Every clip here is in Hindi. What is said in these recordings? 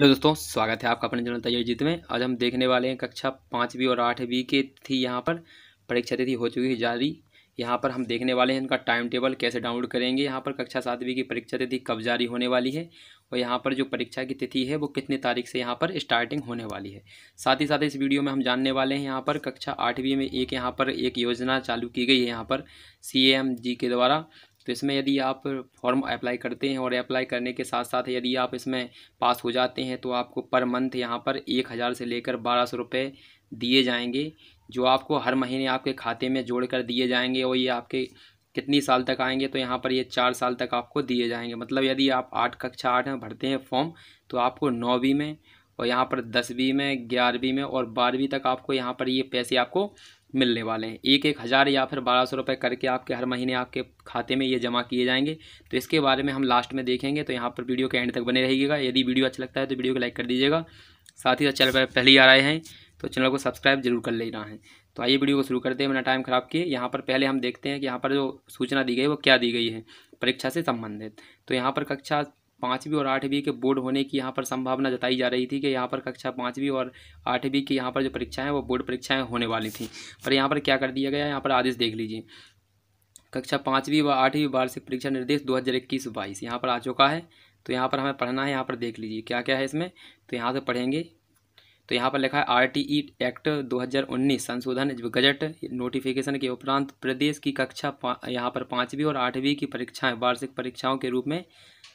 हेलो दोस्तों स्वागत है आपका अपने जनता तैयार जीत में आज हम देखने वाले हैं कक्षा पाँचवीं और आठवीं के थी यहाँ पर परीक्षा तिथि हो चुकी है जारी यहाँ पर हम देखने वाले हैं इनका टाइम टेबल कैसे डाउनलोड करेंगे यहाँ पर कक्षा सातवीं की परीक्षा तिथि कब जारी होने वाली है और यहाँ पर जो परीक्षा की तिथि है वो कितने तारीख से यहाँ पर स्टार्टिंग होने वाली है साथ ही साथ इस वीडियो में हम जानने वाले हैं यहाँ पर कक्षा आठवीं में एक यहाँ पर एक योजना चालू की गई है यहाँ पर सी के द्वारा तो इसमें यदि आप फॉर्म अप्लाई करते हैं और अप्लाई करने के साथ साथ यदि आप इसमें पास हो जाते हैं तो आपको पर मंथ यहाँ पर एक हज़ार से लेकर बारह सौ रुपये दिए जाएंगे जो आपको हर महीने आपके खाते में जोड़ कर दिए जाएंगे और ये आपके कितनी साल तक आएंगे तो यहाँ पर ये चार साल तक आपको दिए जाएंगे मतलब यदि आप आठ कक्षा आठ में भरते हैं फॉर्म तो आपको नौवीं में और यहाँ पर दसवीं में ग्यारहवीं में और बारहवीं तक आपको यहाँ पर ये पैसे आपको मिलने वाले हैं एक एक हज़ार या फिर बारह सौ रुपये करके आपके हर महीने आपके खाते में ये जमा किए जाएंगे तो इसके बारे में हम लास्ट में देखेंगे तो यहाँ पर वीडियो के एंड तक बने रहिएगा यदि वीडियो अच्छा लगता है तो वीडियो को लाइक कर दीजिएगा साथ ही साथ चैनल पर पहली आ रहे हैं तो चैनल को सब्सक्राइब जरूर कर लेना है तो आइए वीडियो को शुरू करते हैं मैंने टाइम खराब किए यहाँ पर पहले हम देखते हैं कि यहाँ पर जो सूचना दी गई है वो क्या दी गई है परीक्षा से संबंधित तो यहाँ पर कक्षा पाँचवीं और आठवीं के बोर्ड होने की यहाँ पर संभावना जताई जा रही थी कि यहाँ पर कक्षा पाँचवीं और आठवीं की यहाँ पर जो परीक्षाएं वो बोर्ड परीक्षाएं होने वाली थी पर यहाँ पर क्या कर दिया गया यहाँ पर आदेश देख लीजिए कक्षा पाँचवीं व आठवीं वार्षिक परीक्षा निर्देश दो हज़ार इक्कीस बाईस यहाँ पर आ चुका है तो यहाँ पर हमें पढ़ना है यहाँ पर देख लीजिए क्या क्या है इसमें तो यहाँ से पढ़ेंगे तो यहाँ पर लिखा है ई एक्ट 2019 संशोधन गजट नोटिफिकेशन के उपरांत प्रदेश की कक्षा यहाँ पर पाँचवीं और आठवीं की परीक्षाएं वार्षिक परीक्षाओं के रूप में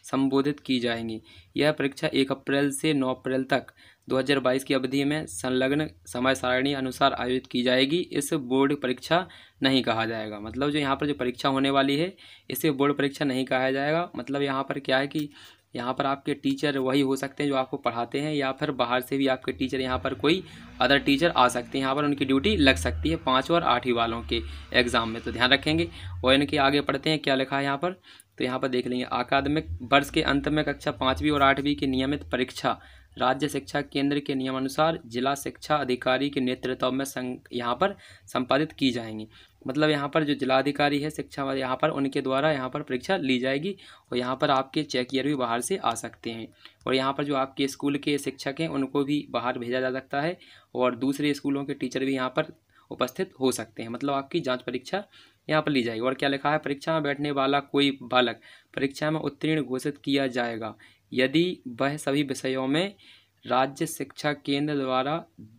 संबोधित की जाएंगी यह परीक्षा एक अप्रैल से नौ अप्रैल तक 2022 की अवधि में संलग्न समय सारणी अनुसार आयोजित की जाएगी इस बोर्ड परीक्षा नहीं कहा जाएगा मतलब जो यहाँ पर जो परीक्षा होने वाली है इसे बोर्ड परीक्षा नहीं कहा जाएगा मतलब यहाँ पर क्या है कि यहाँ पर आपके टीचर वही हो सकते हैं जो आपको पढ़ाते हैं या फिर बाहर से भी आपके टीचर यहाँ पर कोई अदर टीचर आ सकते हैं यहाँ पर उनकी ड्यूटी लग सकती है पाँच और आठवीं वालों के एग्ज़ाम में तो ध्यान रखेंगे और इनके आगे पढ़ते हैं क्या लिखा है यहाँ पर तो यहाँ पर देख लेंगे अकादमिक वर्ष के अंत में कक्षा पाँचवीं और आठवीं की नियमित परीक्षा राज्य शिक्षा केंद्र के नियमानुसार जिला शिक्षा अधिकारी के नेतृत्व में यहाँ पर संपादित की जाएंगी मतलब यहाँ पर जो जिलाधिकारी है शिक्षा वाले यहाँ पर उनके द्वारा यहाँ पर परीक्षा ली जाएगी और यहाँ पर आपके चेक ईयर भी बाहर से आ सकते हैं और यहाँ पर जो आपके स्कूल के शिक्षक हैं उनको भी बाहर भेजा जा सकता है और दूसरे स्कूलों के टीचर भी यहाँ पर उपस्थित हो सकते हैं मतलब आपकी जाँच परीक्षा यहाँ पर ली जाएगी और क्या लिखा है परीक्षा में बैठने वाला कोई बालक परीक्षा में उत्तीर्ण घोषित किया जाएगा यदि वह सभी विषयों में राज्य शिक्षा केंद्र द्वारा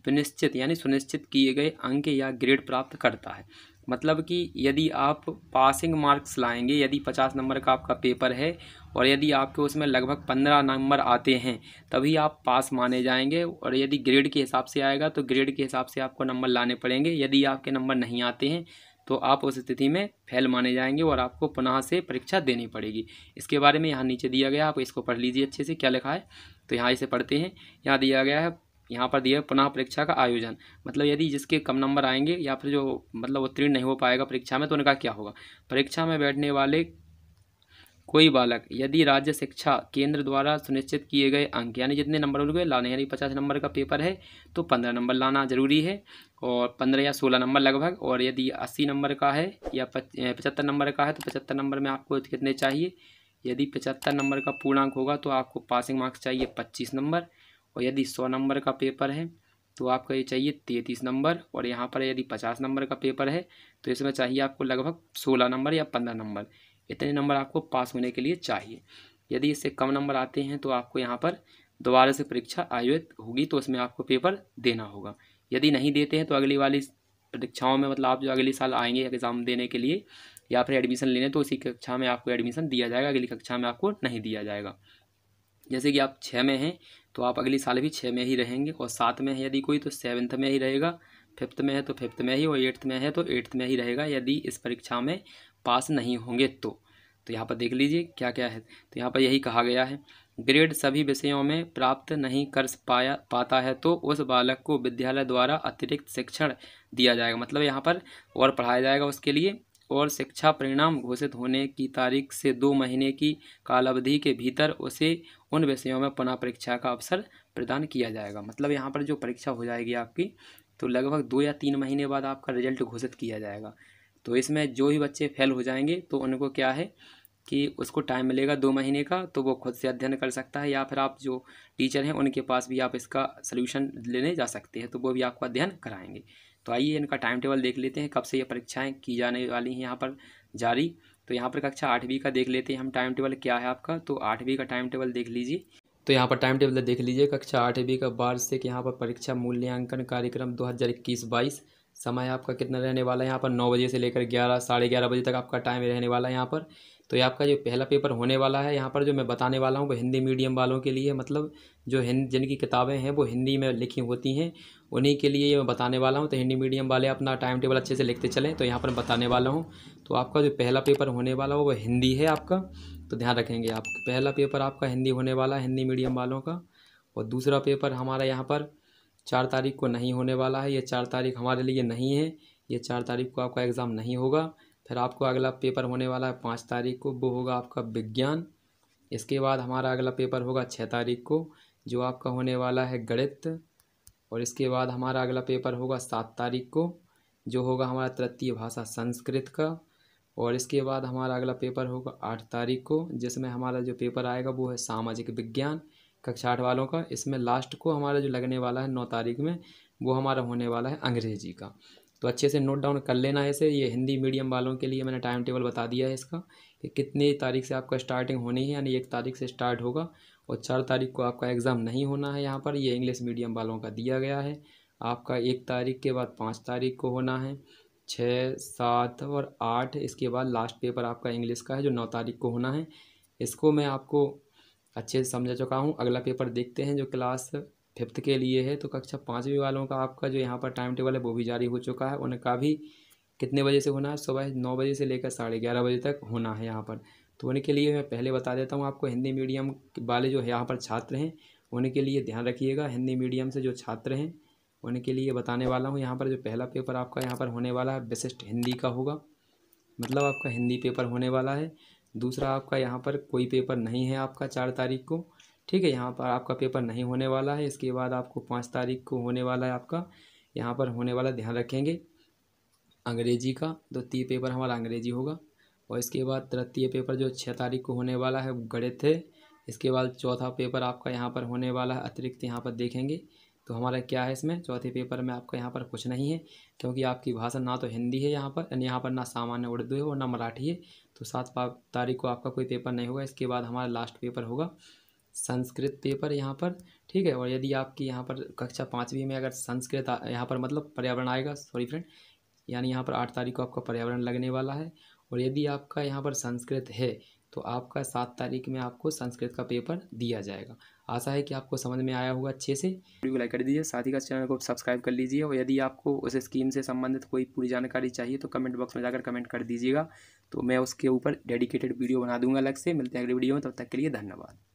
विनिश्चित यानी सुनिश्चित किए गए अंक या ग्रेड प्राप्त करता है मतलब कि यदि आप पासिंग मार्क्स लाएंगे यदि पचास नंबर का आपका पेपर है और यदि आपके उसमें लगभग पंद्रह नंबर आते हैं तभी आप पास माने जाएंगे और यदि ग्रेड के हिसाब से आएगा तो ग्रेड के हिसाब से आपको नंबर लाने पड़ेंगे यदि आपके नंबर नहीं आते हैं तो आप उस स्थिति में फैल माने जाएंगे और आपको पुनः से परीक्षा देनी पड़ेगी इसके बारे में यहाँ नीचे दिया गया आप इसको पढ़ लीजिए अच्छे से क्या लिखा है तो यहाँ इसे पढ़ते हैं यहाँ दिया गया है यहाँ पर दिया पुनः परीक्षा का आयोजन मतलब यदि जिसके कम नंबर आएंगे या फिर जो मतलब उत्तीर्ण नहीं हो पाएगा परीक्षा में तो उनका क्या होगा परीक्षा में बैठने वाले कोई बालक यदि राज्य शिक्षा केंद्र द्वारा सुनिश्चित किए गए अंक यानी जितने नंबर उनके गए लाने यानी पचास नंबर का पेपर है तो पंद्रह नंबर लाना जरूरी है और पंद्रह या सोलह नंबर लगभग और यदि अस्सी नंबर का है या पचहत्तर नंबर का है तो पचहत्तर नंबर में आपको कितने चाहिए यदि पचहत्तर नंबर का पूर्णांक होगा तो आपको पासिंग मार्क्स चाहिए पच्चीस नंबर और यदि सौ नंबर का पेपर है तो आपका ये चाहिए तैंतीस नंबर और यहाँ पर यदि पचास नंबर का पेपर है तो इसमें चाहिए आपको लगभग सोलह नंबर या पंद्रह नंबर इतने नंबर आपको पास होने के लिए चाहिए यदि इससे कम नंबर आते हैं तो आपको यहाँ पर दोबारा से परीक्षा आयोजित होगी तो उसमें आपको पेपर देना होगा यदि नहीं देते हैं तो अगली वाली परीक्षाओं में मतलब आप जो अगले साल आएंगे एग्ज़ाम देने के लिए या फिर एडमिशन लेने तो उसी कक्षा में आपको एडमिशन दिया जाएगा अगली कक्षा में आपको नहीं दिया जाएगा जैसे कि आप छः में हैं तो आप अगले साल भी छः में ही रहेंगे और सात में है यदि कोई तो सेवन्थ में ही रहेगा फिफ्थ में है तो फिफ्थ में ही और एट्थ में है तो एट्थ में ही रहेगा यदि इस परीक्षा में पास नहीं होंगे तो तो यहाँ पर देख लीजिए क्या क्या है तो यहाँ पर यही कहा गया है ग्रेड सभी विषयों में प्राप्त नहीं कर पाया पाता है तो उस बालक को विद्यालय द्वारा अतिरिक्त शिक्षण दिया जाएगा मतलब यहाँ पर और पढ़ाया जाएगा उसके लिए और शिक्षा परिणाम घोषित होने की तारीख से दो महीने की कालावधि के भीतर उसे उन विषयों में पुनः परीक्षा का अवसर प्रदान किया जाएगा मतलब यहाँ पर जो परीक्षा हो जाएगी आपकी तो लगभग दो या तीन महीने बाद आपका रिजल्ट घोषित किया जाएगा तो इसमें जो ही बच्चे फेल हो जाएंगे तो उनको क्या है कि उसको टाइम मिलेगा दो महीने का तो वो खुद से अध्ययन कर सकता है या फिर आप जो टीचर हैं उनके पास भी आप इसका सोल्यूशन लेने जा सकते हैं तो वो भी आपको अध्ययन कराएंगे तो आइए इनका टाइम टेबल देख लेते हैं कब से ये परीक्षाएँ की जाने वाली हैं यहाँ पर जारी तो यहाँ पर कक्षा आठवीं का देख लेते हैं हम टाइम टेबल क्या है आपका तो आठवीं का टाइम टेबल देख लीजिए तो यहाँ पर टाइम टेबल देख लीजिए कक्षा आठवीं का वार्षिक यहाँ पर परीक्षा मूल्यांकन कार्यक्रम दो हज़ार इक्कीस बाईस समय आपका कितना रहने वाला है यहाँ पर नौ बजे से लेकर ग्यारह साढ़े ग्यारह बजे तक आपका टाइम रहने वाला है यहाँ पर तो ये आपका जो पहला पेपर होने वाला है यहाँ पर जो मैं बताने वाला हूँ वो हिंदी मीडियम वालों के लिए मतलब जो हिंद जिनकी किताबें हैं वो हिंदी में लिखी होती हैं उन्हीं के लिए ये मैं बताने वाला हूँ तो हिंदी मीडियम वाले अपना टाइम टेबल अच्छे से लिखते चलें तो यहाँ पर बताने वाला हूँ तो आपका जो पहला पेपर होने वाला हो वो हिंदी है आपका तो ध्यान रखेंगे आप पहला पेपर आपका हिंदी होने वाला है हिंदी मीडियम वालों का और दूसरा पेपर हमारा यहाँ पर चार तारीख को नहीं होने वाला है ये चार तारीख हमारे लिए नहीं है ये चार तारीख को आपका एग्ज़ाम नहीं होगा फिर आपको अगला पेपर होने वाला है पाँच तारीख को वो होगा आपका विज्ञान इसके बाद हमारा अगला पेपर होगा छः तारीख को जो आपका होने वाला है गणित और इसके बाद हमारा अगला पेपर होगा सात तारीख को जो होगा हमारा तृतीय भाषा संस्कृत का और इसके बाद हमारा अगला पेपर होगा आठ तारीख को जिसमें हमारा जो पेपर आएगा वो है सामाजिक विज्ञान कक्षा आठ वालों का इसमें लास्ट को हमारा जो लगने वाला है नौ तारीख में वो हमारा होने वाला है अंग्रेजी का तो अच्छे से नोट डाउन कर लेना है इसे ये हिंदी मीडियम वालों के लिए मैंने टाइम टेबल बता दिया है इसका कि कितनी तारीख से आपका स्टार्टिंग होनी है यानी एक तारीख से स्टार्ट होगा और चार तारीख को आपका एग्ज़ाम नहीं होना है यहाँ पर ये इंग्लिश मीडियम वालों का दिया गया है आपका एक तारीख के बाद पाँच तारीख को होना है छः सात और आठ इसके बाद लास्ट पेपर आपका इंग्लिश का है जो नौ तारीख को होना है इसको मैं आपको अच्छे से समझा चुका हूँ अगला पेपर देखते हैं जो क्लास फिफ्थ के लिए है तो कक्षा पाँचवीं वालों का आपका जो यहाँ पर टाइम टेबल है वो भी जारी हो चुका है उनका भी कितने बजे से होना है सुबह नौ बजे से लेकर साढ़े ग्यारह बजे तक होना है यहाँ पर तो उनके लिए मैं पहले बता देता हूँ आपको हिंदी मीडियम वाले जो यहाँ पर छात्र हैं उनके लिए ध्यान रखिएगा हिंदी मीडियम से जो छात्र हैं उनके लिए बताने वाला हूँ यहाँ पर जो पहला पेपर आपका यहाँ पर होने वाला है विशिष्ट हिंदी का होगा मतलब आपका हिंदी पेपर होने वाला है दूसरा आपका यहाँ पर कोई पेपर नहीं है आपका चार तारीख को ठीक है यहाँ पर आपका पेपर नहीं होने वाला है इसके बाद आपको पाँच तारीख को होने वाला है आपका यहाँ पर होने वाला ध्यान रखेंगे अंग्रेजी का तो तीय पेपर हमारा अंग्रेजी होगा और इसके बाद तृतीय पेपर जो छः तारीख को होने वाला है गणित है इसके बाद चौथा पेपर आपका यहाँ पर होने वाला है अतिरिक्त यहाँ पर देखेंगे तो हमारा क्या है इसमें चौथे पेपर में आपका यहाँ पर कुछ नहीं है क्योंकि आपकी भाषा ना तो हिंदी है यहाँ पर यानी यहाँ पर ना सामान्य उर्दू है और ना मराठी है तो सात तारीख को आपका कोई पेपर नहीं होगा इसके बाद हमारा लास्ट पेपर होगा संस्कृत पेपर यहाँ पर ठीक है और यदि आपकी यहाँ पर कक्षा पाँचवीं में अगर संस्कृत यहाँ पर मतलब पर्यावरण आएगा सॉरी फ्रेंड यानी यहाँ पर आठ तारीख को आपका पर्यावरण लगने वाला है और यदि आपका यहाँ पर संस्कृत है तो आपका सात तारीख में आपको संस्कृत का पेपर दिया जाएगा आशा है कि आपको समझ में आया होगा अच्छे से वीडियो को लाइक कर दीजिए साथ ही का चैनल को सब्सक्राइब कर लीजिए और यदि आपको उस स्कीम से संबंधित कोई पूरी जानकारी चाहिए तो कमेंट बॉक्स में जाकर कमेंट कर दीजिएगा तो मैं उसके ऊपर डेडिकेटेड वीडियो बना दूंगा अलग से मिलते हैं अगले वीडियो में तब तक के लिए धन्यवाद